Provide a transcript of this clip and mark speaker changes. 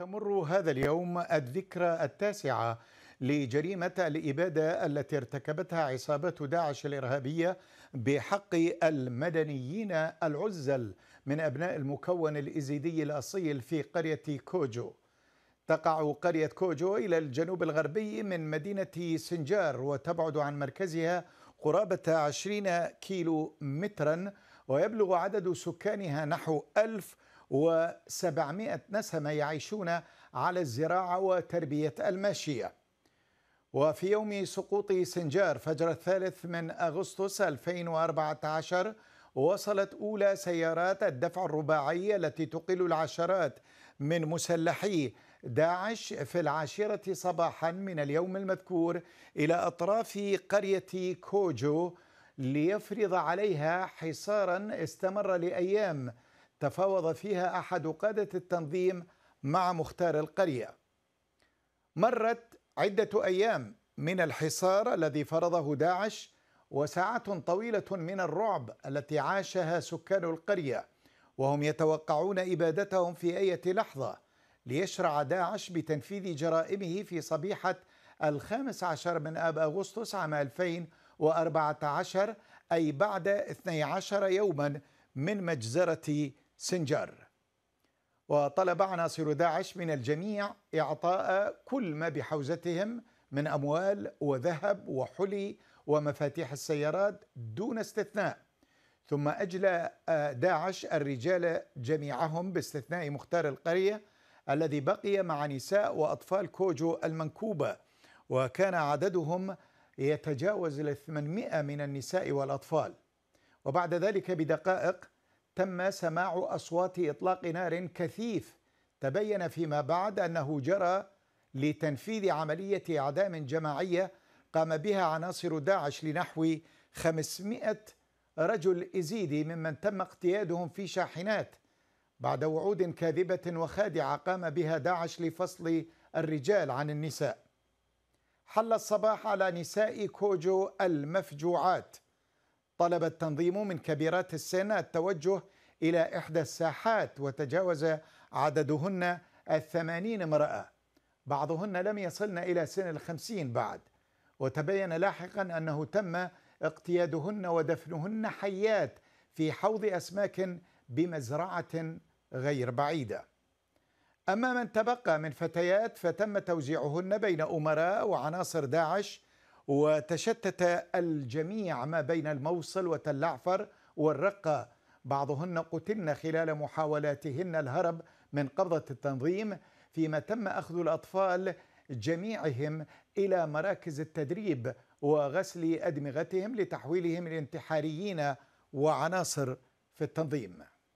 Speaker 1: تمر هذا اليوم الذكرى التاسعة لجريمة الإبادة التي ارتكبتها عصابات داعش الإرهابية بحق المدنيين العزل من أبناء المكون الإزيدي الأصيل في قرية كوجو تقع قرية كوجو إلى الجنوب الغربي من مدينة سنجار وتبعد عن مركزها قرابة 20 كيلو مترا ويبلغ عدد سكانها نحو 1000 و700 نسمة يعيشون على الزراعة وتربية الماشية وفي يوم سقوط سنجار فجر الثالث من أغسطس 2014 وصلت أولى سيارات الدفع الرباعي التي تقل العشرات من مسلحي داعش في العاشرة صباحا من اليوم المذكور إلى أطراف قرية كوجو ليفرض عليها حصارا استمر لأيام تفاوض فيها أحد قادة التنظيم مع مختار القرية مرت عدة أيام من الحصار الذي فرضه داعش وساعات طويلة من الرعب التي عاشها سكان القرية وهم يتوقعون إبادتهم في أي لحظة ليشرع داعش بتنفيذ جرائمه في صبيحة الخامس عشر من آب أغسطس عام 2014 أي بعد 12 يوما من مجزرة سنجار وطلب عناصر داعش من الجميع إعطاء كل ما بحوزتهم من أموال وذهب وحلي ومفاتيح السيارات دون استثناء ثم أجلى آه، داعش الرجال جميعهم باستثناء مختار القرية الذي بقي مع نساء وأطفال كوجو المنكوبة وكان عددهم يتجاوز ال 800 من النساء والأطفال وبعد ذلك بدقائق تم سماع اصوات اطلاق نار كثيف تبين فيما بعد انه جرى لتنفيذ عمليه اعدام جماعيه قام بها عناصر داعش لنحو 500 رجل إزيدي ممن تم اقتيادهم في شاحنات بعد وعود كاذبة وخادعة قام بها داعش لفصل الرجال عن النساء حل الصباح على نساء كوجو المفجوعات طلب التنظيم من كبيرات السن التوجه إلى إحدى الساحات وتجاوز عددهن الثمانين امرأة بعضهن لم يصلن إلى سن الخمسين بعد وتبين لاحقا أنه تم اقتيادهن ودفنهن حيات في حوض أسماك بمزرعة غير بعيدة أما من تبقى من فتيات فتم توزيعهن بين أمراء وعناصر داعش وتشتت الجميع ما بين الموصل وتلعفر والرقة بعضهن قتلن خلال محاولاتهن الهرب من قبضة التنظيم فيما تم أخذ الأطفال جميعهم إلى مراكز التدريب وغسل أدمغتهم لتحويلهم لانتحاريين وعناصر في التنظيم